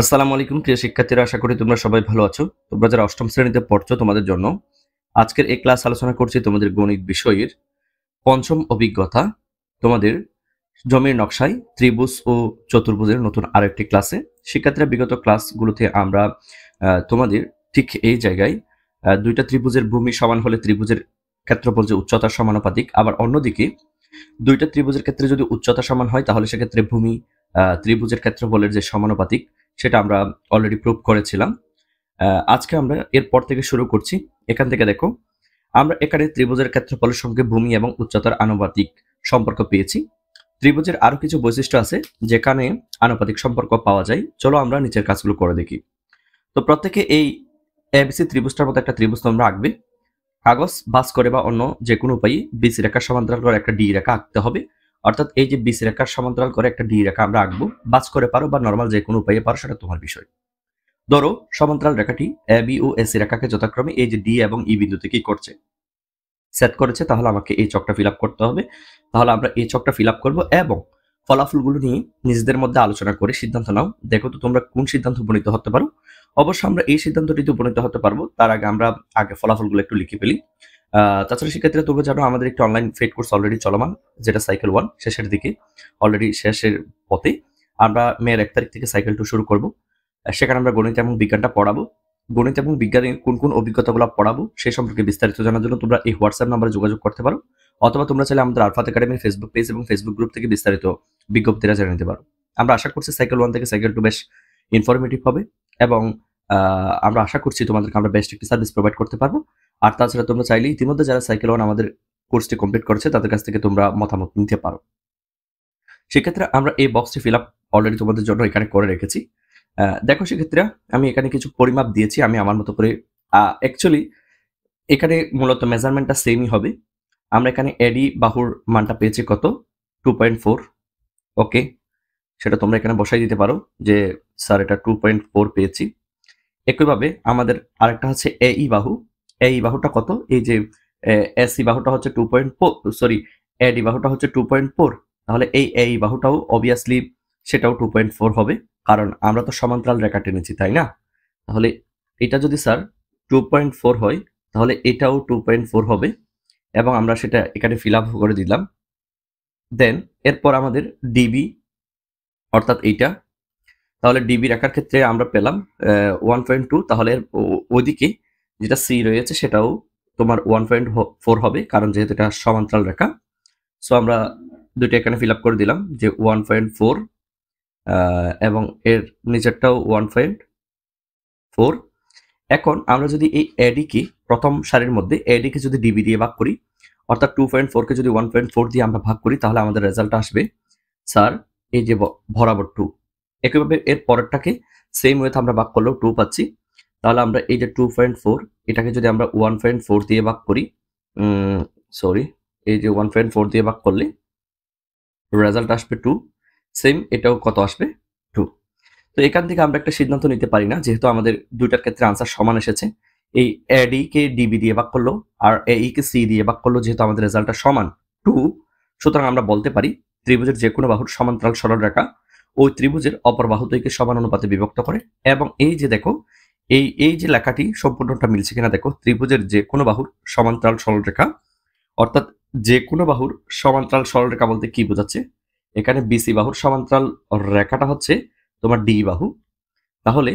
আসসালামু আলাইকুম প্রিয় শিক্ষার্থীরা আশা করি তোমরা সবাই ভালো আছো তোমরা যারা অষ্টম শ্রেণীতে পড়ছো তোমাদের জন্য আজকের এই ক্লাস আলোচনা করছি তোমাদের গণিত বিষয়ের পঞ্চম অভিজ্ঞতা তোমাদের জমির নকশায় ত্রিভুজ ও চতুর্ভুজের নতুন আরেকটি ক্লাসে শিক্ষার্থীরা বিগত ক্লাসগুলোতে আমরা তোমাদের ঠিক এই জায়গায় দুইটা ত্রিভুজের ভূমি সমান হলে ত্রিভুজের ক্ষেত্রফল যে উচ্চতা সমানুপাতিক আবার অন্যদিকে দুইটা ত্রিভুজের ক্ষেত্রে যদি উচ্চতা সমান হয় তাহলে সেক্ষেত্রে ভূমি ত্রিভুজের ক্ষেত্রফলের যে সমানুপাতিক সেটা আমরা অলরেডি প্রুভ করেছিলাম আজকে আমরা এরপর থেকে শুরু করছি এখান থেকে দেখো আমরা এখানে ত্রিভুজের ক্ষেত্রফলের সঙ্গে ভূমি এবং উচ্চতার আনুপাতিক সম্পর্ক পেয়েছি ত্রিভুজের আরও কিছু বৈশিষ্ট্য আছে যেখানে আনুপাতিক সম্পর্ক পাওয়া যায় চলো আমরা নিচের কাজগুলো করে দেখি তো প্রত্যেকে এই এবিসি ত্রিভুজটার মতো একটা ত্রিভুজ তোমরা আঁকবে কাগজ বাস করে বা অন্য যে কোনো উপায়ে বিসি রেখা সমান্তরাল করে একটা ডি রেখা আঁকতে হবে অর্থাৎ এই যে বিস রেখার সমান্তরাল করে একটা ডি রেখা আমরা আঁকবো বাস করে পারো বা নর্মাল যে কোনো উপায়ে পারো সেটা তোমার বিষয় ধরো সমান্তরাল রেখাটি এ বি ও এসি রেখাকে যথাক্রমে এই যে ডি এবং ই e বিন্দুতে কি করছে সেট করেছে তাহলে আমাকে এই চকটা ফিল করতে হবে তাহলে আমরা এই চকটা ফিল করব এবং ফলাফলগুলো নিয়ে নিজেদের মধ্যে আলোচনা করে সিদ্ধান্ত নাও দেখো তো তোমরা কোন সিদ্ধান্ত উপনীত হতে পারো অবশ্য আমরা এই সিদ্ধান্তটিতে উপনীত হতে পারবো তার আগে আমরা আগে ফলাফলগুলো একটু লিখে ফেলি তাছাড়া শিক্ষার্থীরা তোমরা জানো আমাদের একটি অনলাইন ফেড কোর্স অলরেডি চলমান যেটা সাইকেল ওয়ান শেষের দিকে অলরেডি শেষের পথে আমরা মেয়ের এক তারিখ থেকে সাইকেল টু শুরু করব সেখানে আমরা গণিত এবং বিজ্ঞানটা পড়াবো গণিত এবং বিজ্ঞানে কোন কোন অভিজ্ঞতাগুলো পড়াবো সে সম্পর্কে বিস্তারিত জানার জন্য তোমরা এই হোয়াটসঅ্যাপ নাম্বারে যোগাযোগ করতে পারো অথবা তোমরা চাইলে আমাদের আলফাত একাডেমির ফেসবুক পেজ এবং ফেসবুক গ্রুপ থেকে বিস্তারিত বিজ্ঞপ্তিরা জানিয়ে নিতে পারো আমরা আশা করছি সাইকেল ওয়ান থেকে সাইকেল টু বেশ ইনফরমেটিভ হবে এবং আমরা আশা করছি তোমাদেরকে আমরা বেস্ট একটি সার্ভিস প্রোভাইড করতে পারবো আর তাছাড়া তোমরা চাইলে ইতিমধ্যে যারা সাইকেল ওয়ান আমাদের কোর্সটি কমপ্লিট করেছে তাদের কাছ থেকে তোমরা মতামত নিতে পারো সেক্ষেত্রে আমরা এই বক্সটি ফিল আপ অলরেডি তোমাদের জন্য এখানে করে রেখেছি দেখো সেক্ষেত্রে আমি এখানে কিছু পরিমাপ দিয়েছি আমি আমার মতো করে অ্যাকচুয়ালি এখানে মূলত মেজারমেন্টটা সেমই হবে আমরা এখানে এডি বাহুর মানটা পেয়েছি কত টু পয়েন্ট ফোর ওকে সেটা তোমরা এখানে বসাই দিতে পারো যে স্যার এটা টু পয়েন্ট ফোর পেয়েছি একইভাবে আমাদের আরেকটা হচ্ছে এই e বাহু এই বাহুটা কত এই যে এসি বাহুটা হচ্ছে two point four sorry AD বাহুটা হচ্ছে টু পয়েন্ট ফোর তাহলে এই এই বাহুটাও অবভিয়াসলি সেটাও টু পয়েন্ট ফোর হবে কারণ আমরা তো সমান্তরাল রেখা টেনেছি তাই না তাহলে এটা যদি স্যার টু পয়েন্ট ফোর হয় তাহলে এটাও টু পয়েন্ট ফোর হবে এবং আমরা সেটা এখানে ফিল আপ করে দিলাম দেন এরপর আমাদের ডিবি অর্থাৎ এইটা তাহলে ডিবি রাখার ক্ষেত্রে আমরা পেলাম ওয়ান পয়েন্ট টু তাহলে ওদিকে যেটা সি রয়েছে সেটাও তোমার ওয়ান পয়েন্ট ফোর হবে কারণ যেহেতু এটা সমান্তরাল রেখা সো আমরা দুটি এখানে ফিল আপ করে দিলাম যে ওয়ান পয়েন্ট ফোর এবং এর নিচেরটাও ওয়ান পয়েন্ট ফোর এখন আমরা যদি এই এডিকে প্রথম সারির মধ্যে এডিকে যদি ডিবি দিয়ে ভাগ করি অর্থাৎ টু পয়েন্ট ফোরকে যদি ওয়ান পয়েন্ট ফোর দিয়ে আমরা ভাগ করি তাহলে আমাদের রেজাল্ট আসবে স্যার এই যে ভরাবর টু একইভাবে এর পরেরটাকে সেম ওয়েথ আমরা ভাগ করলেও টু পাচ্ছি তাহলে আমরা এই যে টু পয়েন্ট ফোর এটাকে যদি আমরা ওয়ান পয়েন্ট ফোর দিয়ে ভাগ করি সরি এই যে ওয়ান পয়েন্ট ফোর দিয়ে ভাগ করলে রেজাল্ট আসবে টু সেম এটাও কত আসবে টু তো এখান থেকে আমরা একটা সিদ্ধান্ত নিতে পারি না যেহেতু আমাদের দুইটার ক্ষেত্রে আনসার সমান এসেছে এই এডি কে ডিবি দিয়ে ভাগ করলো আর এই কে সি দিয়ে ভাগ করলো যেহেতু আমাদের রেজাল্টটা সমান টু সুতরাং আমরা বলতে পারি ত্রিভুজের যে কোনো বাহুর সমান্তরাল সরল রেখা ওই ত্রিভুজের অপর বাহু সমান অনুপাতে বিভক্ত করে এবং এই যে দেখো এই এই যে লেখাটি সম্পূর্ণটা মিলছে কিনা দেখো ত্রিভুজের যে কোনো বাহুর সমান্তরাল সরলরেখা অর্থাৎ যে কোনো বাহুর সমান্তরাল সরলরেখা বলতে কি বোঝাচ্ছে এখানে বিসি বাহুর সমান্তরাল রেখাটা হচ্ছে তোমার ডি বাহু তাহলে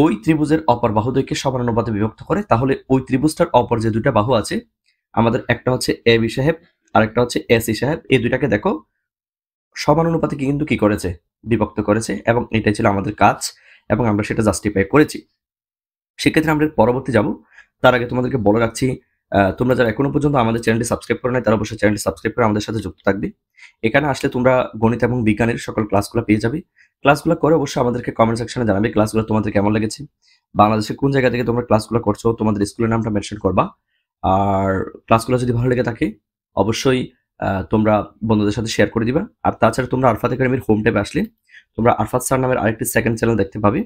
ওই ত্রিভুজের অপর বাহুদ্বয়কে সমানুপাতে বিভক্ত করে তাহলে ওই ত্রিভুজটার অপর যে দুটা বাহু আছে আমাদের একটা হচ্ছে এ বি সাহেব আর একটা হচ্ছে এ সি সাহেব এই দুইটাকে দেখো সমানুপাতে কিন্তু কি করেছে বিভক্ত করেছে এবং এটাই ছিল আমাদের কাজ এবং আমরা সেটা জাস্টিফাই করেছি সেক্ষেত্রে আমরা পরবর্তী যাব তার আগে তোমাদেরকে বলে রাখছি তোমরা যারা এখনো পর্যন্ত আমাদের চ্যানেলটি সাবস্ক্রাইব করে নাই তারা অবশ্যই চ্যানেলটি সাবস্ক্রাইব করে আমাদের সাথে যুক্ত থাকবে এখানে আসলে তোমরা গণিত এবং বিজ্ঞানের সকল ক্লাসগুলো পেয়ে যাবে ক্লাসগুলো করে অবশ্যই আমাদেরকে কমেন্ট সেকশনে জানাবে ক্লাসগুলো তোমাদের কেমন লেগেছে বাংলাদেশের কোন জায়গা থেকে তোমরা ক্লাসগুলো করছো তোমাদের স্কুলের নামটা মেনশন করবা আর ক্লাসগুলো যদি ভালো লেগে থাকে অবশ্যই তোমরা বন্ধুদের সাথে শেয়ার করে দিবা আর তাছাড়া তোমরা আলফা একাডেমির হোম ট্যাবে আসলে তোমরা আরফাত স্যার নামের আরেকটি সেকেন্ড চ্যানেল দেখতে পাবে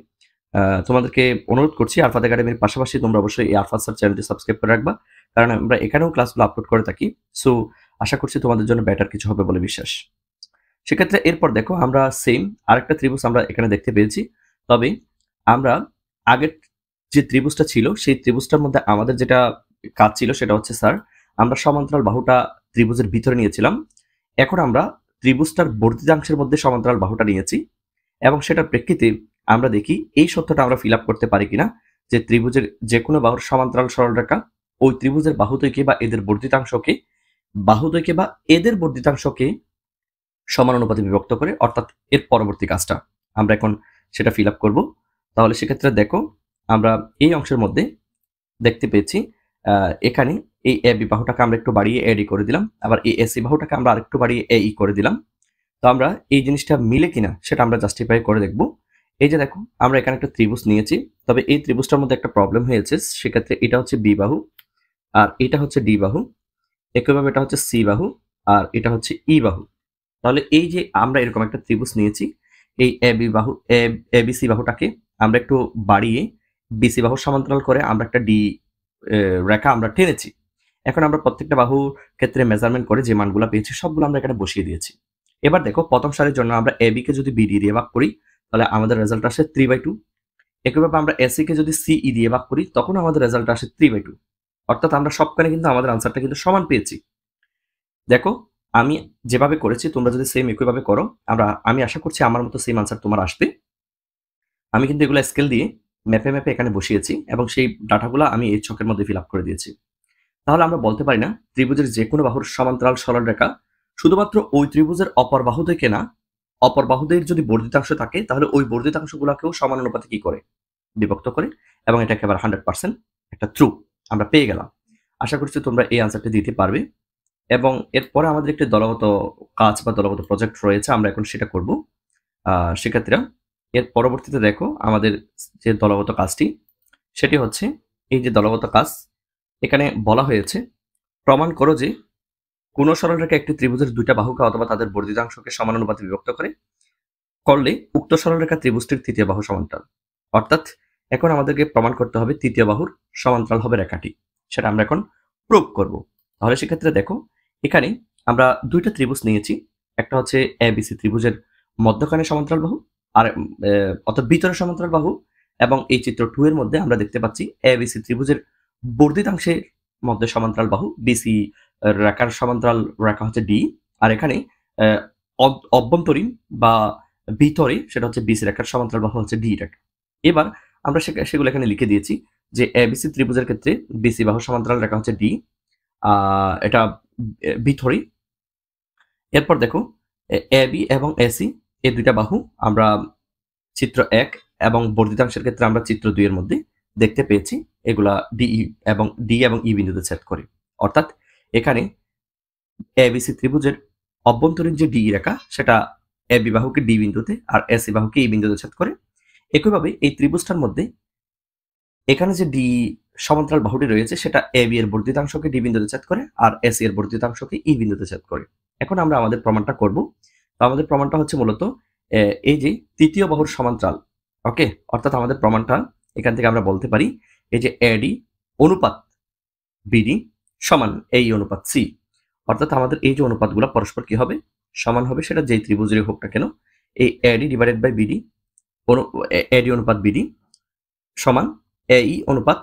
তোমাদেরকে অনুরোধ করছি আরফাত একাডেমির পাশাপাশি তোমরা অবশ্যই এই আরফাত স্যার চ্যানেলটি সাবস্ক্রাইব করে রাখবা কারণ আমরা এখানেও ক্লাসগুলো আপলোড করে থাকি সো আশা করছি তোমাদের জন্য বেটার কিছু হবে বলে বিশ্বাস সেক্ষেত্রে এরপর দেখো আমরা সেম আরেকটা ত্রিভুজ আমরা এখানে দেখতে পেয়েছি তবে আমরা আগের যে ত্রিভুজটা ছিল সেই ত্রিভুজটার মধ্যে আমাদের যেটা কাজ ছিল সেটা হচ্ছে স্যার আমরা সমান্তরাল বাহুটা ত্রিভুজের ভিতরে নিয়েছিলাম এখন আমরা ত্রিভুজটার বর্ধিতাংশের মধ্যে সমান্তরাল বাহুটা নিয়েছি এবং সেটার প্রেক্ষিতে আমরা দেখি এই সত্যটা আমরা ফিল করতে পারি কিনা যে ত্রিভুজের যে কোনো বাহুর সমান্তরাল সরলরেখা ওই ত্রিভুজের বাহুদৈকে বা এদের বর্ধিতাংশকে বাহুদৈকে বা এদের বর্ধিতাংশকে সমান অনুপাতে বিভক্ত করে অর্থাৎ এর পরবর্তী কাজটা আমরা এখন সেটা ফিল আপ করবো তাহলে সেক্ষেত্রে দেখো আমরা এই অংশের মধ্যে দেখতে পেয়েছি এখানে এই এ বিবাহটাকে আমরা একটু বাড়িয়ে এডি করে দিলাম আবার এই এসি বাহুটাকে আমরা আরেকটু বাড়িয়ে এ ই e করে দিলাম তো আমরা এই জিনিসটা মিলে কিনা সেটা আমরা জাস্টিফাই করে দেখব এই যে দেখো আমরা এখানে একটা ত্রিভুজ নিয়েছি তবে এই ত্রিভুজটার মধ্যে একটা প্রবলেম হয়েছে সেক্ষেত্রে এটা হচ্ছে বি বাহু আর এটা হচ্ছে ডি বাহু একইভাবে এটা হচ্ছে সি বাহু আর এটা হচ্ছে ই e বাহু তাহলে এই যে আমরা এরকম একটা ত্রিভুজ নিয়েছি এই এ বি বাহু এ বি সি বাহুটাকে আমরা একটু বাড়িয়ে বিসি বাহুর সমান্তরাল করে আমরা একটা ডি রেখা আমরা টেনেছি এখন আমরা প্রত্যেকটা বাহুর ক্ষেত্রে মেজারমেন্ট করে যে মানগুলো পেয়েছি সবগুলো আমরা এখানে বসিয়ে দিয়েছি এবার দেখো প্রথম সারির জন্য আমরা এ বিকে যদি বিডি দিয়ে ভাগ করি তাহলে আমাদের রেজাল্ট আসে থ্রি বাই টু একইভাবে আমরা এসিকে যদি সিই e দিয়ে ভাগ করি তখন আমাদের রেজাল্ট আসে থ্রি বাই টু অর্থাৎ আমরা সবখানে কিন্তু আমাদের আনসারটা কিন্তু সমান পেয়েছি দেখো আমি যেভাবে করেছি তোমরা যদি সেম একইভাবে করো আমরা আমি আশা করছি আমার মতো সেম আনসার তোমার আসবে আমি কিন্তু এগুলো স্কেল দিয়ে ম্যাপে ম্যাপে এখানে বসিয়েছি এবং সেই ডাটাগুলো আমি এই ছকের মধ্যে ফিল করে দিয়েছি তাহলে আমরা বলতে পারি না ত্রিভুজের যে কোনো বাহুর সমান্তরাল সরল রেখা শুধুমাত্র ওই ত্রিভুজের অপর বাহু থেকে না অপর বাহুদের যদি বর্ধিতাংশ থাকে তাহলে ওই বর্ধিতাংশগুলোকেও সমান অনুপাতে কি করে বিভক্ত করে এবং এটা একেবারে হান্ড্রেড পার্সেন্ট একটা ট্রু আমরা পেয়ে গেলাম আশা করছি তোমরা এই আনসারটি দিতে পারবে এবং এরপরে আমাদের একটি দলগত কাজ বা দলগত প্রজেক্ট রয়েছে আমরা এখন সেটা করব শিক্ষার্থীরা এর পরবর্তীতে দেখো আমাদের যে দলগত কাজটি সেটি হচ্ছে এই যে দলগত কাজ এখানে বলা হয়েছে প্রমাণ করো যে কোন রেখা একটি ত্রিভুজের দুইটা বাহুকে অথবা তাদের বর্ধিতাংশকে সমানুপাতে বিভক্ত করে করলে উক্ত রেখা ত্রিভুজটির তৃতীয় বাহু সমান্তরাল অর্থাৎ এখন আমাদেরকে প্রমাণ করতে হবে তৃতীয় বাহুর সমান্তরাল হবে রেখাটি সেটা আমরা এখন প্রুভ করব তাহলে সেক্ষেত্রে দেখো এখানে আমরা দুইটা ত্রিভুজ নিয়েছি একটা হচ্ছে এবিসি ত্রিভুজের মধ্যখানে সমান্তরাল বাহু আর অর্থাৎ ভিতরে সমান্তরাল বাহু এবং এই চিত্র টু এর মধ্যে আমরা দেখতে পাচ্ছি এবিসি ত্রিভুজের বর্ধিতাংশের মধ্যে সমান্তরাল বাহু বিসি রেখার সমান্তরাল রেখা হচ্ছে ডি আর এখানে অভ্যন্তরীণ বা ভিতরে সেটা হচ্ছে বিসি রেখার সমান্তরাল রেখা হচ্ছে ডি রেখা এবার আমরা সেগুলো এখানে লিখে দিয়েছি যে এবিসি ত্রিভুজের ক্ষেত্রে বিসি বাহু সমান্তরাল রেখা হচ্ছে ডি এটা ভিতরে এরপর দেখো এবি এবং এসি এই দুইটা বাহু আমরা চিত্র এক এবং বর্ধিতাংশের ক্ষেত্রে আমরা চিত্র দুইয়ের মধ্যে দেখতে পেয়েছি এগুলা ডি e এবং ডি এবং ই e বিন্দুতে ছেদ করে অর্থাৎ এখানে এবিসি ত্রিভুজের অভ্যন্তরীণ যে ডি রেখা সেটা এ বিবাহকে ডি বিন্দুতে আর এস বাহুকে এই e বিন্দুতে ছেদ করে একইভাবে এই ত্রিভুজটার মধ্যে এখানে যে ডি সমান্তরাল বাহুটি রয়েছে সেটা এ বি এর বর্ধিতাংশকে ডি বিন্দুতে ছেদ করে আর এস এর বর্ধিতাংশকে ই e বিন্দুতে ছেদ করে এখন আমরা আমাদের প্রমাণটা করব তো আমাদের প্রমাণটা হচ্ছে মূলত এই যে তৃতীয় বাহুর সমান্তরাল ওকে অর্থাৎ আমাদের প্রমাণটা এখান থেকে আমরা বলতে পারি এই যে এডি অনুপাত বিডি সমান এই অনুপাত সি অর্থাৎ আমাদের এই যে অনুপাতগুলো পরস্পর কি হবে সমান হবে সেটা যেই ত্রিভুজেরই হোক না কেন এই AD divided by BD AD অনুপাত বিডি সমান এই অনুপাত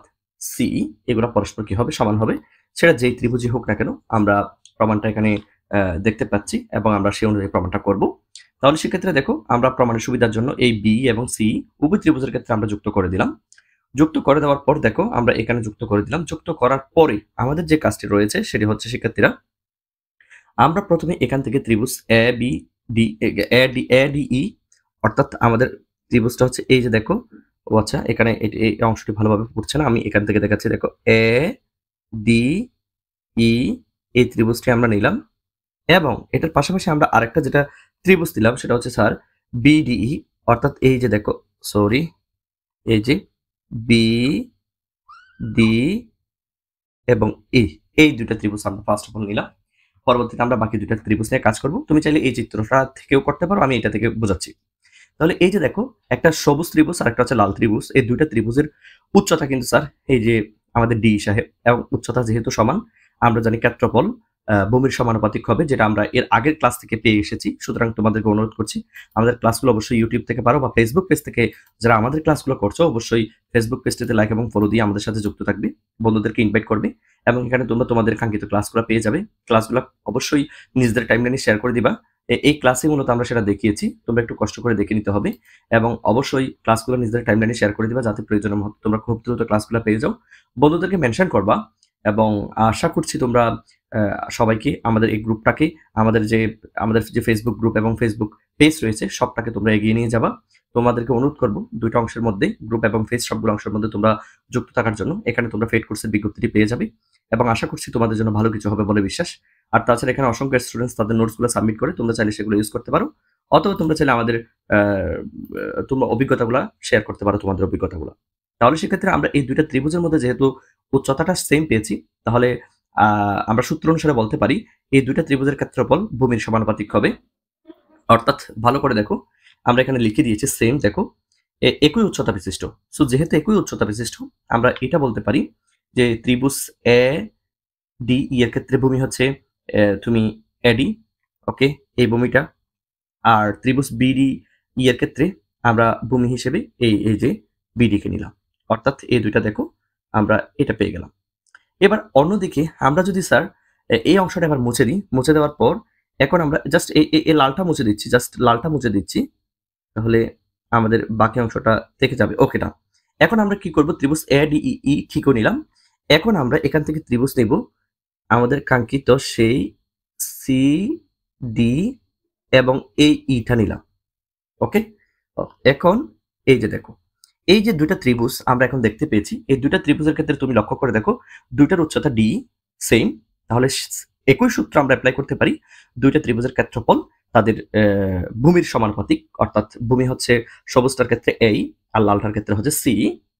সিই এগুলো পরস্পর কি হবে সমান হবে সেটা যেই ত্রিভুজই হোক না কেন আমরা প্রমাণটা এখানে দেখতে পাচ্ছি এবং আমরা সেই অনুযায়ী প্রমাণটা করব তাহলে সেক্ষেত্রে দেখো আমরা প্রমাণের সুবিধার জন্য এই বি এবং সি উভয় ত্রিভুজের ক্ষেত্রে আমরা যুক্ত করে দিলাম যুক্ত করে দেওয়ার পর দেখো আমরা এখানে যুক্ত করে দিলাম যুক্ত করার পরে আমাদের যে কাজটি রয়েছে সেটি হচ্ছে শিক্ষার্থীরা আমরা প্রথমে এখান থেকে ত্রিভুজ A B D A D A D E অর্থাৎ আমাদের ত্রিভুজটা হচ্ছে এই যে দেখো ও আচ্ছা এখানে এই অংশটি ভালোভাবে পড়ছে না আমি এখান থেকে দেখাচ্ছি দেখো এ ডি ই এই ত্রিভুজটি আমরা নিলাম এবং এটার পাশাপাশি আমরা আরেকটা যেটা ত্রিভুজ দিলাম সেটা হচ্ছে স্যার বিডিই e, অর্থাৎ এই যে দেখো সরি এই যে বি ডি এবং ই এই দুটা ত্রিভুজ আমরা ফার্স্ট অফ অল নিলাম পরবর্তীতে আমরা বাকি দুটা ত্রিভুজ নিয়ে কাজ করব তুমি চাইলে এই চিত্রটা থেকেও করতে পারো আমি এটা থেকে বোঝাচ্ছি তাহলে এই যে দেখো একটা সবুজ ত্রিভুজ আর একটা হচ্ছে লাল ত্রিভুজ এই দুইটা ত্রিভুজের উচ্চতা কিন্তু স্যার এই যে আমাদের ডি সাহেব এবং উচ্চতা যেহেতু সমান আমরা জানি ক্ষেত্রফল ভূমির সমানুপাতিক হবে যেটা আমরা এর আগের ক্লাস থেকে পেয়ে এসেছি সুতরাং তোমাদেরকে অনুরোধ করছি আমাদের ক্লাসগুলো অবশ্যই ইউটিউব থেকে পারো বা ফেসবুক পেজ থেকে যারা আমাদের ক্লাসগুলো করছো অবশ্যই ফেসবুক পেজটিতে লাইক এবং ফলো দিয়ে আমাদের সাথে যুক্ত থাকবে বন্ধুদেরকে ইনভাইট করবে এবং এখানে তোমরা তোমাদের কাঙ্ক্ষিত ক্লাসগুলো পেয়ে যাবে ক্লাসগুলো অবশ্যই নিজেদের টাইমলাইনে শেয়ার করে দিবা এই ক্লাসে মূলত আমরা সেটা দেখিয়েছি তোমরা একটু কষ্ট করে দেখে নিতে হবে এবং অবশ্যই ক্লাসগুলো নিজেদের টাইমলাইনে শেয়ার করে দিবা যাতে প্রয়োজন তোমরা খুব দ্রুত ক্লাসগুলো পেয়ে যাও বন্ধুদেরকে মেনশন করবা এবং আশা করছি তোমরা সবাইকে আমাদের এই গ্রুপটাকে আমাদের যে আমাদের যে ফেসবুক গ্রুপ এবং ফেসবুক পেজ রয়েছে সবটাকে তোমরা এগিয়ে নিয়ে যাবা তোমাদেরকে অনুরোধ করব দুইটা অংশের মধ্যে গ্রুপ এবং ফেস সবগুলো অংশের মধ্যে তোমরা যুক্ত থাকার জন্য এখানে তোমরা ফেড কোর্সের বিজ্ঞপ্তিটি পেয়ে যাবে এবং আশা করছি তোমাদের জন্য ভালো কিছু হবে বলে বিশ্বাস আর তাছাড়া এখানে অসংখ্য স্টুডেন্টস তাদের নোটসগুলো সাবমিট করে তোমরা চাইলে সেগুলো ইউজ করতে পারো অথবা তোমরা চাইলে আমাদের তোমরা অভিজ্ঞতাগুলো শেয়ার করতে পারো তোমাদের অভিজ্ঞতাগুলো তাহলে সেক্ষেত্রে আমরা এই দুইটা ত্রিভুজের মধ্যে যেহেতু উচ্চতাটা সেম পেয়েছি তাহলে আমরা সূত্র অনুসারে বলতে পারি এই দুইটা ত্রিভুজের ক্ষেত্রফল ভূমির সমানুপাতিক হবে অর্থাৎ ভালো করে দেখো আমরা এখানে লিখে দিয়েছি সেম দেখো একই উচ্চতা বিশিষ্ট সো যেহেতু একই উচ্চতা বিশিষ্ট আমরা এটা বলতে পারি যে ত্রিভুজ এ ডি ই এর ক্ষেত্রে ভূমি হচ্ছে তুমি এডি ওকে এই ভূমিটা আর ত্রিভুজ বিডি ই e এর ক্ষেত্রে আমরা ভূমি হিসেবে এই এই যে বিডিকে নিলাম অর্থাৎ এই দুইটা দেখো আমরা এটা পেয়ে গেলাম এবার অন্যদিকে আমরা যদি স্যার এই অংশটা এবার মুছে দিই মুছে দেওয়ার পর এখন আমরা জাস্ট এই লালটা মুছে দিচ্ছি জাস্ট লালটা মুছে দিচ্ছি তাহলে আমাদের বাকি অংশটা থেকে যাবে ওকে না এখন আমরা কি করব ত্রিভুজ এ ডি ই ঠিকও নিলাম এখন আমরা এখান থেকে ত্রিভুজ নেব আমাদের কাঙ্ক্ষিত সেই সি ডি এবং এই ইটা e নিলাম ওকে এখন এই যে দেখো এই যে দুইটা ত্রিভুজ আমরা এখন দেখতে পেয়েছি এই দুইটা ত্রিভুজের ক্ষেত্রে তুমি লক্ষ্য করে দেখো দুইটার উচ্চতা ডি সেম তাহলে একই সূত্র আমরা অ্যাপ্লাই করতে পারি দুইটা ত্রিভুজের ক্ষেত্রফল তাদের ভূমির সমানুপাতিক অর্থাৎ ভূমি হচ্ছে সবুজটার ক্ষেত্রে এই আর লালটার ক্ষেত্রে হচ্ছে সি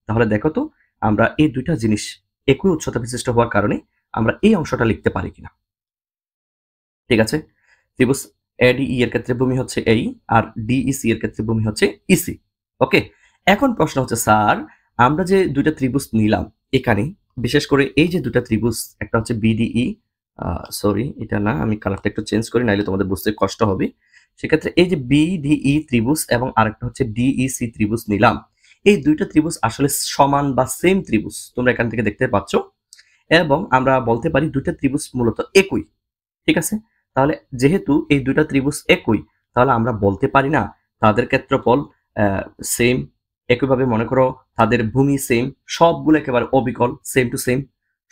তাহলে দেখো তো আমরা এই দুইটা জিনিস একই উচ্চতা বিশিষ্ট হওয়ার কারণে আমরা এই অংশটা লিখতে পারি কিনা ঠিক আছে ত্রিভুজ এডিই e এর ক্ষেত্রে ভূমি হচ্ছে এই আর ডিইসি e, এর ক্ষেত্রে ভূমি হচ্ছে ইসি e, ওকে এখন প্রশ্ন হচ্ছে স্যার আমরা যে দুইটা ত্রিভুজ নিলাম এখানে বিশেষ করে এই যে দুটা ত্রিভুজ একটা হচ্ছে বিডিই সরি e, এটা না আমি কালারটা একটু চেঞ্জ করি নাহলে তোমাদের বুঝতে কষ্ট হবে সেক্ষেত্রে এই যে বিডিই e ত্রিভুজ এবং আরেকটা হচ্ছে ডিইসি e ত্রিভুজ নিলাম এই দুইটা ত্রিভুজ আসলে সমান বা সেম ত্রিভুজ তোমরা এখান থেকে দেখতে পাচ্ছ এবং আমরা বলতে পারি দুইটা ত্রিভুজ মূলত একই ঠিক আছে তাহলে যেহেতু এই দুইটা ত্রিভুজ একই তাহলে আমরা বলতে পারি না তাদের ক্ষেত্রফল সেম একইভাবে মনে করো তাদের ভূমি সেম সবগুলো একেবারে অবিকল সেম টু সেম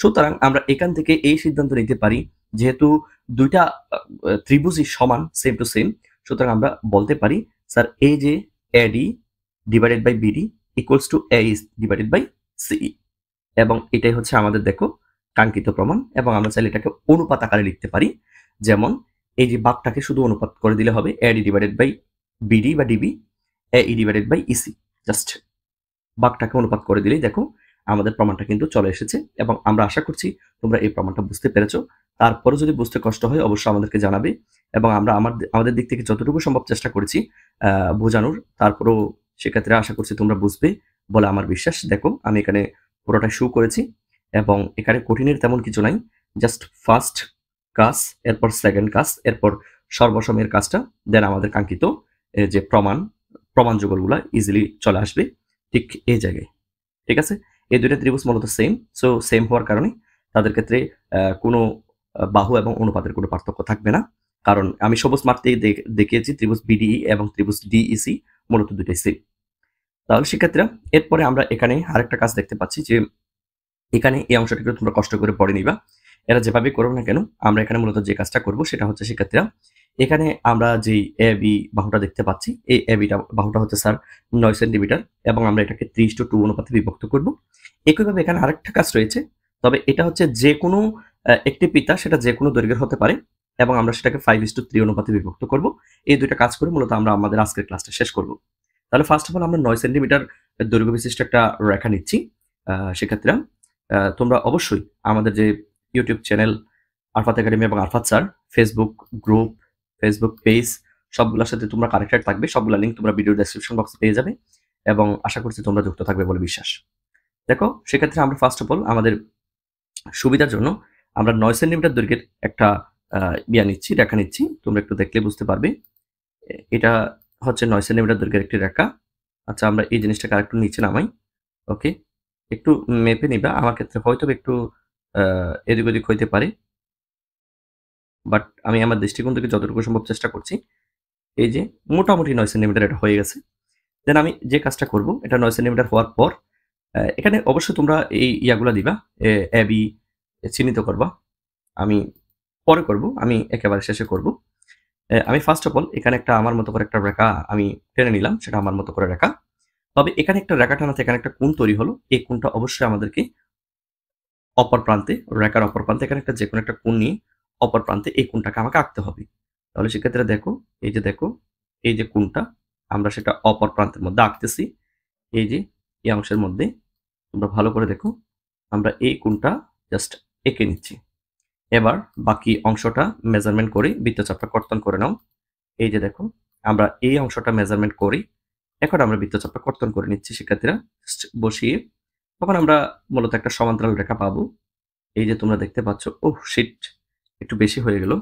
সুতরাং আমরা এখান থেকে এই সিদ্ধান্ত নিতে পারি যেহেতু দুইটা ত্রিভুজই সমান সেম টু সেম সুতরাং আমরা বলতে পারি স্যার এ যে AD divided by BD equals to A E divided by CE এবং এটাই হচ্ছে আমাদের দেখো কাঙ্ক্ষিত প্রমাণ এবং আমরা চাইলে এটাকে অনুপাত আকারে লিখতে পারি যেমন এই যে বাঘটাকে শুধু অনুপাত করে দিলে হবে এডি ডিভাইডেড বাই বিডি বা DB A E divided by EC just বাঘটাকে অনুপাত করে দিলেই দেখো আমাদের প্রমাণটা কিন্তু চলে এসেছে এবং আমরা আশা করছি তোমরা এই প্রমাণটা বুঝতে পেরেছ তারপরে যদি বুঝতে কষ্ট হয় অবশ্যই আমাদেরকে জানাবে এবং আমরা আমার আমাদের দিক থেকে যতটুকু সম্ভব চেষ্টা করেছি বোঝানোর তারপরেও সেক্ষেত্রে আশা করছি তোমরা বুঝবে বলে আমার বিশ্বাস দেখো আমি এখানে পুরোটা শু করেছি এবং এখানে কঠিনের তেমন কিছু নাই জাস্ট ফার্স্ট কাজ এরপর সেকেন্ড কাজ এরপর সর্বসমের কাজটা দেন আমাদের কাঙ্ক্ষিত যে প্রমাণ প্রমাণ যুগলগুলো ইজিলি চলে আসবে ঠিক এই জায়গায় ঠিক আছে এই দুইটা ত্রিভুজ মূলত সেম সো সেম হওয়ার কারণে তাদের ক্ষেত্রে কোনো বাহু এবং অনুপাতের কোনো পার্থক্য থাকবে না কারণ আমি সবুজ মারতে দেখিয়েছি ত্রিভুজ বিডিই e এবং ত্রিভুজ ডিইসি e মূলত দুটাই সেম তাহলে সেক্ষেত্রে এরপরে আমরা এখানে আরেকটা কাজ দেখতে পাচ্ছি যে এখানে এই অংশটাকে তোমরা কষ্ট করে পড়ে নিবা এরা যেভাবে করো না কেন আমরা এখানে মূলত যে কাজটা করব সেটা হচ্ছে শিক্ষার্থীরা এখানে আমরা যে এ বি বাহুটা দেখতে পাচ্ছি এই এ বিটা বাহুটা হচ্ছে স্যার নয় সেন্টিমিটার এবং আমরা এটাকে ত্রিশ টু টু অনুপাতে বিভক্ত করব একইভাবে এখানে আরেকটা কাজ রয়েছে তবে এটা হচ্ছে যে কোনো একটি পিতা সেটা যে কোনো দৈর্ঘ্যের হতে পারে এবং আমরা সেটাকে ফাইভ ইস টু থ্রি অনুপাতে বিভক্ত করব এই দুইটা কাজ করে মূলত আমরা আমাদের আজকের ক্লাসটা শেষ করব তাহলে ফার্স্ট অফ অল আমরা নয় সেন্টিমিটার দৈর্ঘ্য বিশিষ্ট একটা রেখা নিচ্ছি সেক্ষেত্রে তোমরা অবশ্যই আমাদের যে ইউটিউব চ্যানেল আরফাত একাডেমি এবং Arfat sir Facebook group Facebook page সবগুলোর সাথে তোমরা কানেক্টেড থাকবে সবগুলো লিঙ্ক তোমরা ভিডিও ডেসক্রিপশন বক্সে পেয়ে যাবে এবং আশা করছি তোমরা যুক্ত থাকবে বলে বিশ্বাস দেখো সেক্ষেত্রে আমরা ফার্স্ট অফ অল আমাদের সুবিধার জন্য আমরা নয় সেন্টিমিটার দৈর্ঘ্যের একটা ইয়া নিচ্ছি রেখা নিচ্ছি তোমরা একটু দেখলে বুঝতে পারবে এটা হচ্ছে নয় সেন্টিমিটার দৈর্ঘ্যের একটি রেখা আচ্ছা আমরা এই জিনিসটাকে একটু নিচে নামাই ওকে একটু মেপে নিবা আমার ক্ষেত্রে হয়তো একটু এদিক ওদিক হইতে পারে বাট আমি আমার দৃষ্টিকোণ থেকে যতটুকু সম্ভব চেষ্টা করছি এই যে মোটামুটি নয় সেন্টিমিটার এটা হয়ে গেছে দেন আমি যে কাজটা করব এটা নয় সেন্টিমিটার হওয়ার পর এখানে অবশ্যই তোমরা এই ইয়াগুলা দিবা অ্যাবি চিহ্নিত করবা আমি পরে করব আমি একেবারে শেষে করব আমি ফার্স্ট অফ অল এখানে একটা আমার মতো করে একটা রেখা আমি টেনে নিলাম সেটা আমার মতো করে রেখা তবে এখানে একটা রেখা টানাতে এখানে একটা কোন তৈরি হলো এই কোনটা অবশ্যই আমাদেরকে অপর প্রান্তে রেখার অপর প্রান্তে এখানে একটা যে কোনো একটা কোন নিয়ে অপর প্রান্তে এই কোনটাকে আমাকে আঁকতে হবে তাহলে শিক্ষার্থীরা দেখো এই যে দেখো এই যে কোনটা আমরা সেটা অপর প্রান্তের মধ্যে আঁকতেছি এই যে এই অংশের মধ্যে তোমরা ভালো করে দেখো আমরা এই কোনটা জাস্ট এঁকে নিচ্ছি এবার বাকি অংশটা মেজারমেন্ট করি বৃত্তচাপটা কর্তন করে নাও এই যে দেখো আমরা এই অংশটা মেজারমেন্ট করি এখন আমরা বৃত্তচাপটা কর্তন করে নিচ্ছি শিক্ষার্থীরা বসিয়ে তখন আমরা মূলত একটা সমান্তরাল রেখা পাবো এই যে তোমরা দেখতে পাচ্ছ ওহ সিট একটু বেশি হয়ে গেল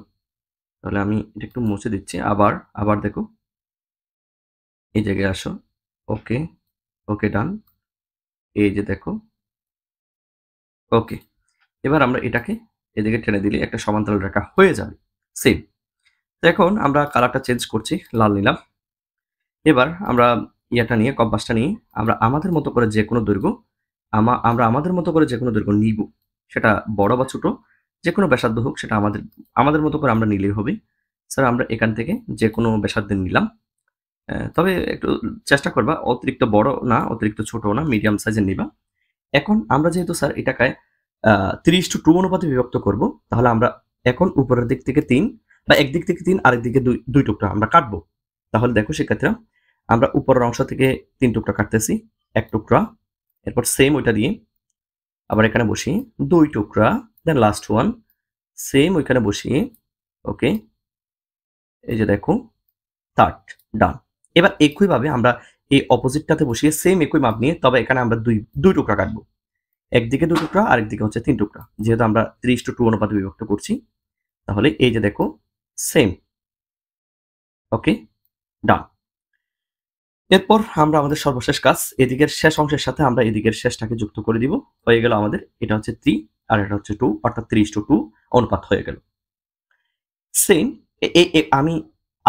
তাহলে আমি এটা একটু মুছে দিচ্ছি আবার আবার দেখো এই জায়গায় আসো ওকে ওকে ডান এই যে দেখো ওকে এবার আমরা এটাকে এদিকে টেনে দিলে একটা সমান্তরাল রেখা হয়ে যাবে সেম এখন আমরা কালারটা চেঞ্জ করছি লাল নিলাম এবার আমরা ইয়াটা নিয়ে কব্বাসটা নিয়ে আমরা আমাদের মতো করে যে কোনো দৈর্ঘ্য আমা আমরা আমাদের মতো করে যে কোনো দৈর্ঘ্য নিব সেটা বড় বা ছোটো যে কোনো ব্যাসার্ধ হোক সেটা আমাদের আমাদের মতো করে আমরা নিলেই হবে স্যার আমরা এখান থেকে যে কোনো ব্যাসার্ধে নিলাম তবে একটু চেষ্টা করবা অতিরিক্ত বড় না অতিরিক্ত ছোট না মিডিয়াম সাইজের নিবা এখন আমরা যেহেতু স্যার এটাকে তিরিশ টু টু অনুপাতে বিভক্ত করব তাহলে আমরা এখন উপরের দিক থেকে তিন বা একদিক থেকে তিন আরেক দিকে দুই দুই টুকরা আমরা কাটবো তাহলে দেখো সেক্ষেত্রে আমরা উপরের অংশ থেকে তিন টুকরা কাটতেছি এক টুকরা এরপর সেম ওইটা দিয়ে আবার এখানে বসি দুই টুকরা দেন লাস্ট ওয়ান সেম ওইখানে বসিয়ে ওকে এই যে দেখো থার্ড ডান এবার একইভাবে আমরা এই অপোজিটটাতে বসিয়ে সেম একই মাপ নিয়ে তবে এখানে আমরা দুই দুই টুকরা কাটবো একদিকে দু টুকরা আরেকদিকে হচ্ছে তিন টুকরা যেহেতু আমরা ত্রিশ টু টু অনুপাতে বিভক্ত করছি তাহলে এই যে দেখো সেম ওকে ডান এরপর আমরা আমাদের সর্বশেষ কাজ এদিকের শেষ অংশের সাথে আমরা এদিকের শেষটাকে যুক্ত করে দিব হয়ে গেল আমাদের এটা হচ্ছে থ্রি আর এটা হচ্ছে টু অর্থাৎ ত্রিশ টু টু অনুপাত হয়ে গেল সেম আমি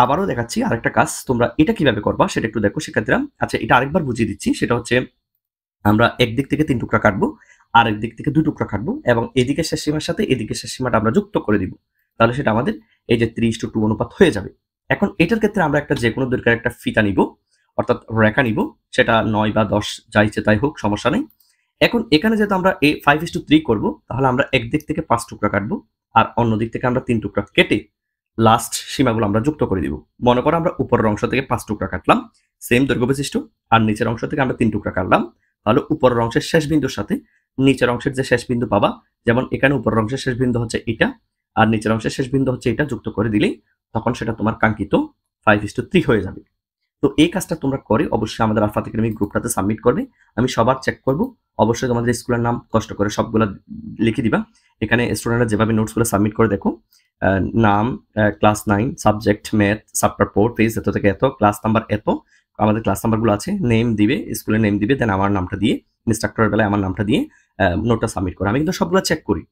আবারও দেখাচ্ছি আরেকটা কাজ তোমরা এটা কিভাবে করবা সেটা একটু দেখো শিক্ষার্থীরা আচ্ছা এটা আরেকবার বুঝিয়ে দিচ্ছি সেটা হচ্ছে আমরা একদিক থেকে তিন টুকরা কাটবো আরেক দিক থেকে দুই টুকরা কাটবো এবং এদিকে শেষ সীমার সাথে এদিকে শেষ সীমাটা আমরা যুক্ত করে দিব তাহলে সেটা আমাদের এই যে ত্রিশ টু টু অনুপাত হয়ে যাবে এখন এটার ক্ষেত্রে আমরা একটা যে কোনো দরকার একটা ফিতা নিব অর্থাৎ রেখা নিব সেটা নয় বা দশ যাইছে তাই হোক সমস্যা নেই এখন এখানে যেহেতু আমরা এই ফাইভ ইস টু থ্রি করবো তাহলে আমরা একদিক থেকে পাঁচ টুকরা কাটবো আর অন্য দিক থেকে আমরা তিন টুকরা কেটে লাস্ট সীমাগুলো আমরা যুক্ত করে দিব মনে করো আমরা উপরের অংশ থেকে পাঁচ টুকরা কাটলাম সেম দৈর্ঘ্য বিশিষ্ট আর নিচের অংশ থেকে আমরা তিন টুকরা কাটলাম তাহলে উপরের অংশের শেষ বিন্দুর সাথে নিচের অংশের যে শেষ বিন্দু পাবা যেমন এখানে উপরের অংশের শেষ বিন্দু হচ্ছে এটা আর নিচের অংশের শেষ বিন্দু হচ্ছে এটা যুক্ত করে দিলেই তখন সেটা তোমার কাঙ্ক্ষিত ফাইভ ইস টু থ্রি হয়ে যাবে তো এই কাজটা তোমরা করে অবশ্যই আমাদের আলফা একাডেমিক গ্রুপটাতে সাবমিট করবে আমি সবার চেক করব অবশ্যই তোমাদের স্কুলের নাম কষ্ট করে সবগুলো লিখে দিবা এখানে স্টুডেন্টরা যেভাবে নোটসগুলো সাবমিট করে দেখো নাম ক্লাস নাইন সাবজেক্ট ম্যাথ সাবটার ফোর পেজ এত থেকে এত ক্লাস নাম্বার এত আমাদের ক্লাস নাম্বারগুলো আছে নেম দিবে স্কুলের নেম দিবে দেন আমার নামটা দিয়ে ইনস্ট্রাক্টরের বেলায় আমার নামটা দিয়ে নোটটা সাবমিট করে আমি কিন্তু সবগুলো চেক করি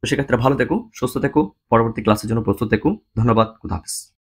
তো সেক্ষেত্রে ভালো থেকো সুস্থ থেকো পরবর্তী ক্লাসের জন্য প্রস্তুত থেকো ধন্যবাদ খুদা